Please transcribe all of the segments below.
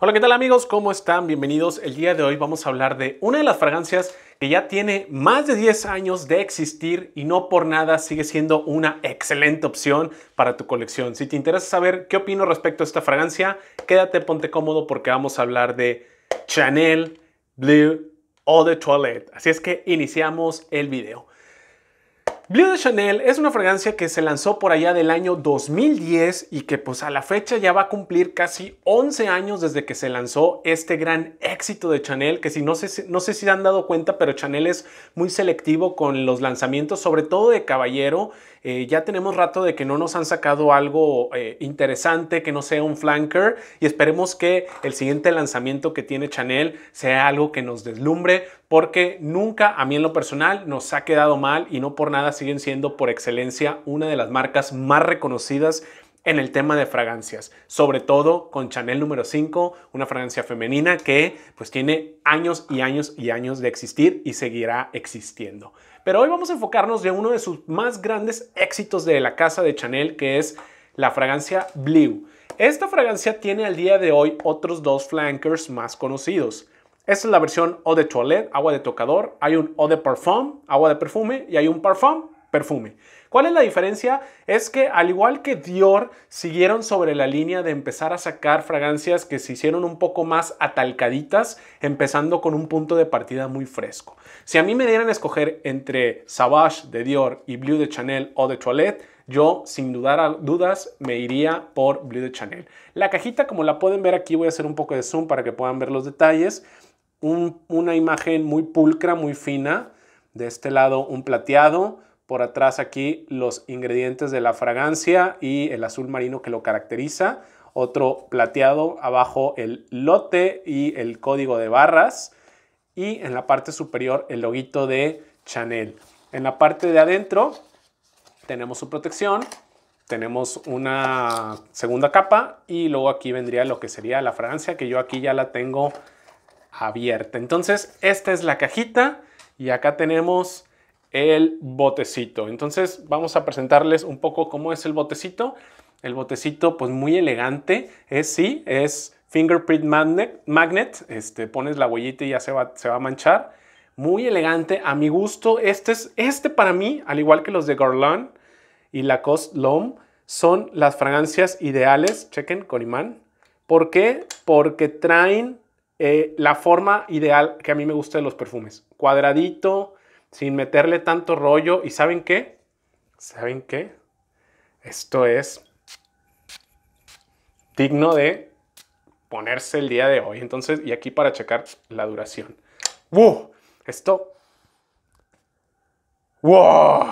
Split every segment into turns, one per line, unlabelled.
Hola, ¿qué tal amigos? ¿Cómo están? Bienvenidos. El día de hoy vamos a hablar de una de las fragancias que ya tiene más de 10 años de existir y no por nada sigue siendo una excelente opción para tu colección. Si te interesa saber qué opino respecto a esta fragancia, quédate, ponte cómodo porque vamos a hablar de Chanel Blue o de Toilette. Así es que iniciamos el video. Bleu de Chanel es una fragancia que se lanzó por allá del año 2010 y que pues a la fecha ya va a cumplir casi 11 años desde que se lanzó este gran éxito de Chanel, que si no sé, no sé si han dado cuenta, pero Chanel es muy selectivo con los lanzamientos, sobre todo de caballero, eh, ya tenemos rato de que no nos han sacado algo eh, interesante, que no sea un flanker, y esperemos que el siguiente lanzamiento que tiene Chanel sea algo que nos deslumbre, porque nunca, a mí en lo personal, nos ha quedado mal y no por nada siguen siendo por excelencia una de las marcas más reconocidas en el tema de fragancias, sobre todo con Chanel número 5, una fragancia femenina que pues tiene años y años y años de existir y seguirá existiendo. Pero hoy vamos a enfocarnos en uno de sus más grandes éxitos de la casa de Chanel, que es la fragancia Blue. Esta fragancia tiene al día de hoy otros dos flankers más conocidos. Esta es la versión Eau de Toilette, agua de tocador. Hay un Eau de Parfum, agua de perfume, y hay un Parfum, perfume. ¿Cuál es la diferencia? Es que al igual que Dior, siguieron sobre la línea de empezar a sacar fragancias que se hicieron un poco más atalcaditas, empezando con un punto de partida muy fresco. Si a mí me dieran a escoger entre Sauvage de Dior y Blue de Chanel o de Toilette, yo, sin dudar dudas, me iría por Blue de Chanel. La cajita, como la pueden ver aquí, voy a hacer un poco de zoom para que puedan ver los detalles. una imagen muy pulcra, muy fina. De este lado, un plateado, por atrás aquí los ingredientes de la fragancia y el azul marino que lo caracteriza, otro plateado, abajo el lote y el código de barras y en la parte superior el loguito de Chanel. En la parte de adentro tenemos su protección, tenemos una segunda capa y luego aquí vendría lo que sería la fragancia que yo aquí ya la tengo abierta. Entonces esta es la cajita y acá tenemos el botecito. Entonces vamos a presentarles un poco cómo es el botecito. El botecito pues muy elegante, es sí, es fingerprint magnet, magnet. Este, pones la huellita y ya se va, se va a manchar. Muy elegante, a mi gusto, este, es, este para mí, al igual que los de Garland y Lacoste L'Homme, son las fragancias ideales, chequen, con imán. ¿Por qué? Porque traen eh, la forma ideal que a mí me gusta de los perfumes. Cuadradito, sin meterle tanto rollo. ¿Y saben qué? ¿Saben qué? Esto es digno de ponerse el día de hoy. Entonces, y aquí para checar la duración. ¡Wow! Esto. ¡Wow!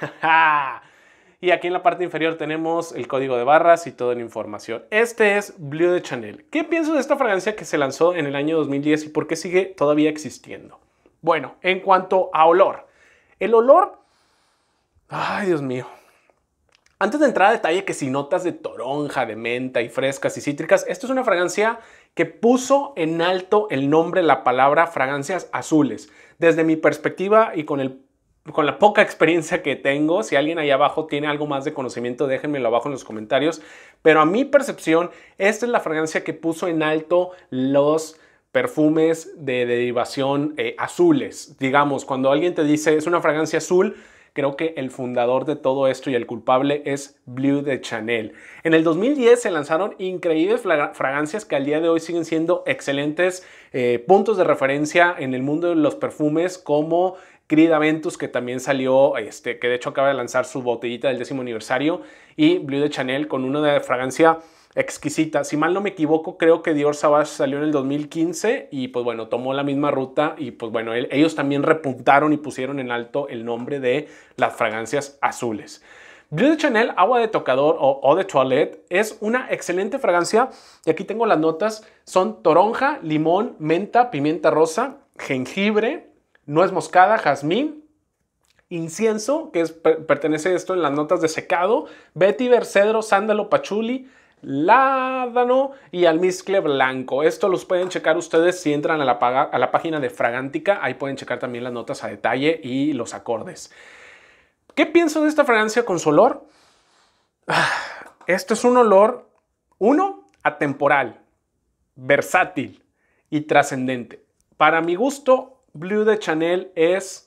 y aquí en la parte inferior tenemos el código de barras y toda la información. Este es Blue de Chanel. ¿Qué pienso de esta fragancia que se lanzó en el año 2010 y por qué sigue todavía existiendo? Bueno, en cuanto a olor, el olor, ay Dios mío. Antes de entrar a detalle que si notas de toronja, de menta y frescas y cítricas, esto es una fragancia que puso en alto el nombre, la palabra fragancias azules. Desde mi perspectiva y con el con la poca experiencia que tengo, si alguien ahí abajo tiene algo más de conocimiento, déjenmelo abajo en los comentarios. Pero a mi percepción, esta es la fragancia que puso en alto los perfumes de derivación eh, azules. Digamos, cuando alguien te dice es una fragancia azul, creo que el fundador de todo esto y el culpable es Blue de Chanel. En el 2010 se lanzaron increíbles fragancias que al día de hoy siguen siendo excelentes eh, puntos de referencia en el mundo de los perfumes como Creed Aventus, que también salió, este, que de hecho acaba de lanzar su botellita del décimo aniversario, y Blue de Chanel con una fragancia exquisita. Si mal no me equivoco, creo que Dior Savage salió en el 2015 y pues bueno, tomó la misma ruta y pues bueno, ellos también repuntaron y pusieron en alto el nombre de las fragancias azules. Bleu de Chanel Agua de Tocador o de Toilette es una excelente fragancia y aquí tengo las notas. Son toronja, limón, menta, pimienta rosa, jengibre, nuez moscada, jazmín, incienso, que es, pertenece esto en las notas de secado, Betty cedro, sándalo, pachuli, ládano y almizcle blanco. Esto los pueden checar ustedes si entran a la, a la página de Fragántica. Ahí pueden checar también las notas a detalle y los acordes. ¿Qué pienso de esta fragancia con su olor? Ah, esto es un olor, uno, atemporal, versátil y trascendente. Para mi gusto, Blue de Chanel es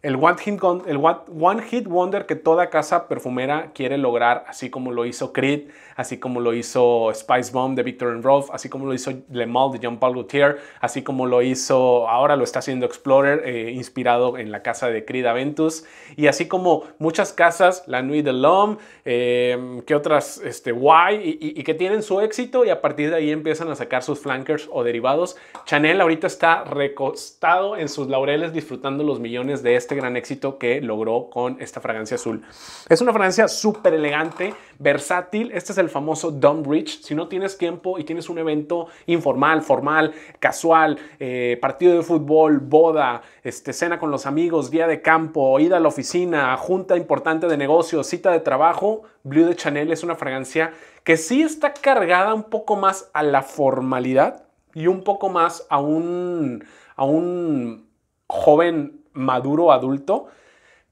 el one, hit, el one Hit Wonder que toda casa perfumera quiere lograr, así como lo hizo Creed, así como lo hizo Spice Bomb de Victor and Rolf, así como lo hizo Le Mal de Jean-Paul Gaultier, así como lo hizo, ahora lo está haciendo Explorer, eh, inspirado en la casa de Creed Aventus, y así como muchas casas, La Nuit de L'Homme, em, que otras, este, Y, y, y que tienen su éxito y a partir de ahí empiezan a sacar sus flankers o derivados. Chanel ahorita está recostado en sus laureles disfrutando los millones de este este gran éxito que logró con esta fragancia azul. Es una fragancia súper elegante, versátil. Este es el famoso Dumb Rich. Si no tienes tiempo y tienes un evento informal, formal, casual, eh, partido de fútbol, boda, este, cena con los amigos, día de campo, ida a la oficina, junta importante de negocios, cita de trabajo, Blue de Chanel es una fragancia que sí está cargada un poco más a la formalidad y un poco más a un, a un joven maduro adulto,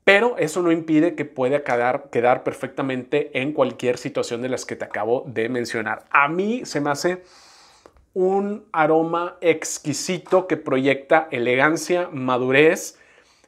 pero eso no impide que pueda quedar, perfectamente en cualquier situación de las que te acabo de mencionar. A mí se me hace un aroma exquisito que proyecta elegancia, madurez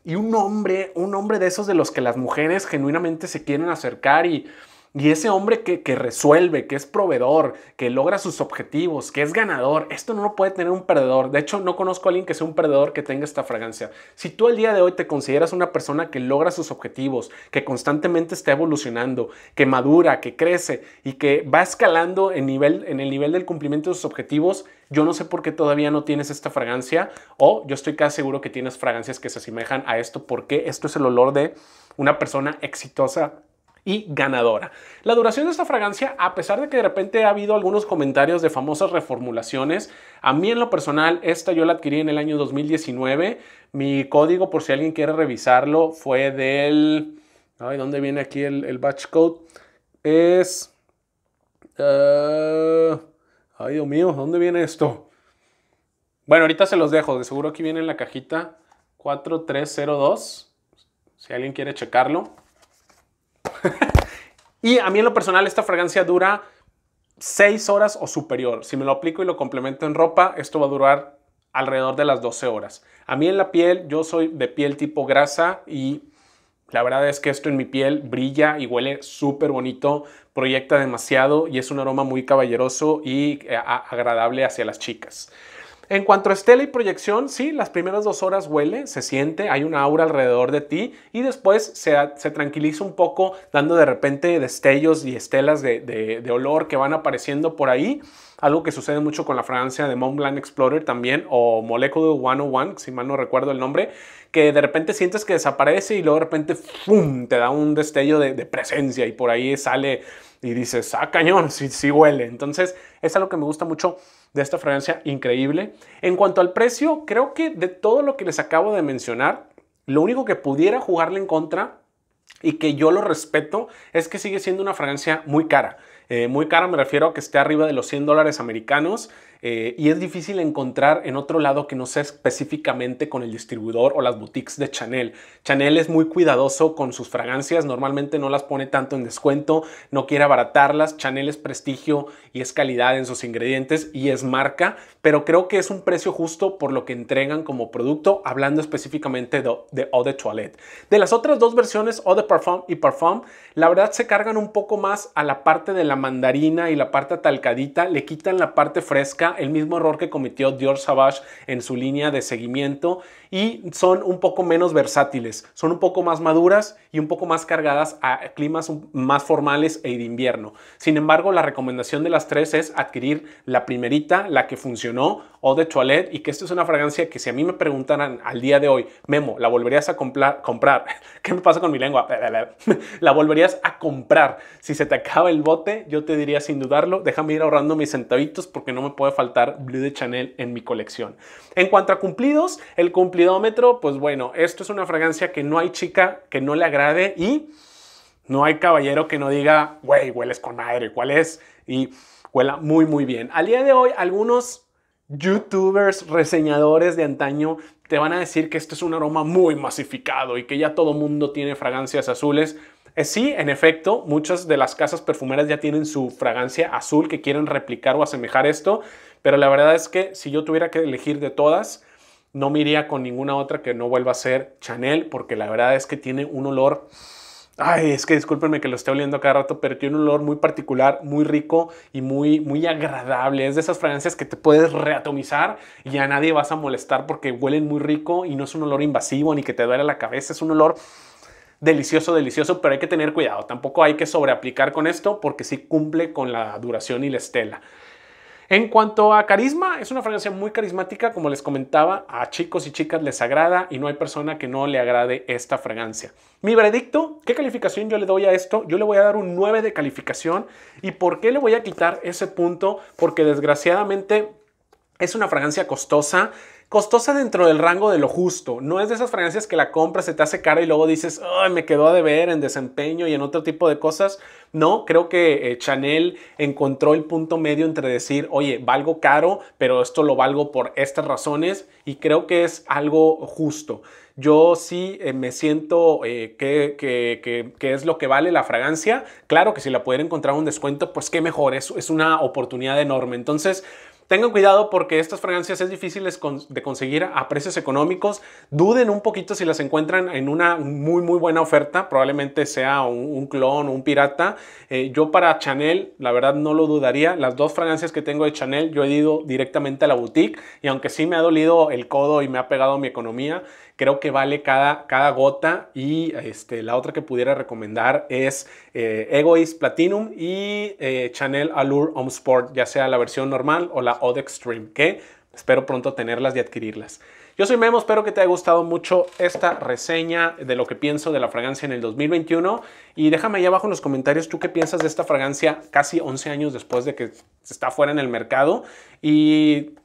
y un hombre, un hombre de esos de los que las mujeres genuinamente se quieren acercar y y ese hombre que, resuelve, que es proveedor, que logra sus objetivos, que es ganador, esto no lo puede tener un perdedor. De hecho, no conozco a alguien que sea un perdedor que tenga esta fragancia. Si tú al día de hoy te consideras una persona que logra sus objetivos, que constantemente está evolucionando, que madura, que crece y que va escalando en, nivel, en el nivel del cumplimiento de sus objetivos, yo no sé por qué todavía no tienes esta fragancia o yo estoy casi seguro que tienes fragancias que se asemejan a esto porque esto es el olor de una persona exitosa y ganadora. La duración de esta fragancia, a pesar de que de repente ha habido algunos comentarios de famosas reformulaciones, a mí en lo personal, esta yo la adquirí en el año 2019. Mi código, por si alguien quiere revisarlo, fue del... Ay, ¿dónde viene aquí el, batch code? Es... Ah, ay, Dios mío, ¿dónde viene esto? Bueno, ahorita se los dejo. De seguro aquí viene en la cajita 4302. Si alguien quiere checarlo. y a mí en lo personal esta fragancia dura 6 horas o superior. Si me lo aplico y lo complemento en ropa, esto va a durar alrededor de las 12 horas. A mí en la piel, yo soy de piel tipo grasa y la verdad es que esto en mi piel brilla y huele súper bonito, proyecta demasiado y es un aroma muy caballeroso y eh, agradable hacia las chicas. En cuanto a estela y proyección, sí, las primeras dos horas huele, se siente, hay una aura alrededor de ti y después se, se tranquiliza un poco dando de repente destellos y estelas de, olor que van apareciendo por ahí. Algo que sucede mucho con la fragancia de Mont Blanc Explorer también, o Molecule 101, si mal no recuerdo el nombre, que de repente sientes que desaparece y luego de repente ¡fum! te da un destello de, de presencia y por ahí sale y dices, ah, cañón, sí, sí huele. Entonces es algo que me gusta mucho de esta fragancia increíble. En cuanto al precio, creo que de todo lo que les acabo de mencionar, lo único que pudiera jugarle en contra y que yo lo respeto es que sigue siendo una fragancia muy cara. Eh, muy cara me refiero a que esté arriba de los 100 dólares americanos. Eh, y es difícil encontrar en otro lado que no sea específicamente con el distribuidor o las boutiques de Chanel. Chanel es muy cuidadoso con sus fragancias, normalmente no las pone tanto en descuento, no quiere abaratarlas. Chanel es prestigio y es calidad en sus ingredientes y es marca, pero creo que es un precio justo por lo que entregan como producto, hablando específicamente de, de Eau de Toilette. De las otras dos versiones, Eau de Parfum y Parfum, la verdad se cargan un poco más a la parte de la mandarina y la parte talcadita, le quitan la parte fresca el mismo error que cometió Dior Savage en su línea de seguimiento y son un poco menos versátiles, son un poco más maduras y un poco más cargadas a climas más formales e de invierno. Sin embargo, la recomendación de las tres es adquirir la primerita, la que funcionó, o de Toilette, y que esto es una fragancia que si a mí me preguntaran al día de hoy, Memo, ¿la volverías a comprar? ¿Qué me pasa con mi lengua? ¿La volverías a comprar? Si se te acaba el bote, yo te diría sin dudarlo, déjame ir ahorrando mis centavitos porque no me puede faltar Blue de Chanel en mi colección. En cuanto a cumplidos, el cumplido pues bueno, esto es una fragancia que no hay chica que no le agrade y no hay caballero que no diga, güey, hueles con madre, ¿cuál es? Y huela muy, muy bien. Al día de hoy, algunos youtubers, reseñadores de antaño, te van a decir que esto es un aroma muy masificado y que ya todo mundo tiene fragancias azules. Eh, sí, en efecto, muchas de las casas perfumeras ya tienen su fragancia azul que quieren replicar o asemejar esto, pero la verdad es que si yo tuviera que elegir de todas, no me iría con ninguna otra que no vuelva a ser Chanel, porque la verdad es que tiene un olor. Ay, es que discúlpenme que lo esté oliendo cada rato, pero tiene un olor muy particular, muy rico y muy, muy agradable. Es de esas fragancias que te puedes reatomizar y a nadie vas a molestar porque huelen muy rico y no es un olor invasivo ni que te duele la cabeza. Es un olor delicioso, delicioso, pero hay que tener cuidado. Tampoco hay que sobreaplicar con esto porque sí cumple con la duración y la estela. En cuanto a carisma, es una fragancia muy carismática, como les comentaba, a chicos y chicas les agrada y no hay persona que no le agrade esta fragancia. Mi veredicto, ¿qué calificación yo le doy a esto? Yo le voy a dar un 9 de calificación. ¿Y por qué le voy a quitar ese punto? Porque desgraciadamente es una fragancia costosa. Costosa dentro del rango de lo justo. No es de esas fragancias que la compras, se te hace cara y luego dices, me quedó a deber en desempeño y en otro tipo de cosas. No, creo que eh, Chanel encontró el punto medio entre decir, oye, valgo caro, pero esto lo valgo por estas razones y creo que es algo justo. Yo sí eh, me siento eh, que, es lo que vale la fragancia. Claro que si la pudiera encontrar un descuento, pues qué mejor, es, es una oportunidad enorme. Entonces, Tengan cuidado porque estas fragancias es difícil de conseguir a precios económicos. Duden un poquito si las encuentran en una muy, muy buena oferta. Probablemente sea un, clon o un pirata. Eh, yo para Chanel, la verdad no lo dudaría. Las dos fragancias que tengo de Chanel, yo he ido directamente a la boutique y aunque sí me ha dolido el codo y me ha pegado mi economía, Creo que vale cada, cada gota. Y este, la otra que pudiera recomendar es eh, Egoist Platinum y eh, Chanel Allure Home Sport, ya sea la versión normal o la Odd Extreme, que espero pronto tenerlas y adquirirlas. Yo soy Memo, espero que te haya gustado mucho esta reseña de lo que pienso de la fragancia en el 2021 y déjame ahí abajo en los comentarios tú qué piensas de esta fragancia casi 11 años después de que está fuera en el mercado y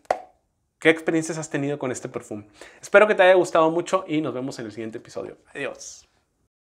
¿Qué experiencias has tenido con este perfume? Espero que te haya gustado mucho y nos vemos en el siguiente episodio. Adiós.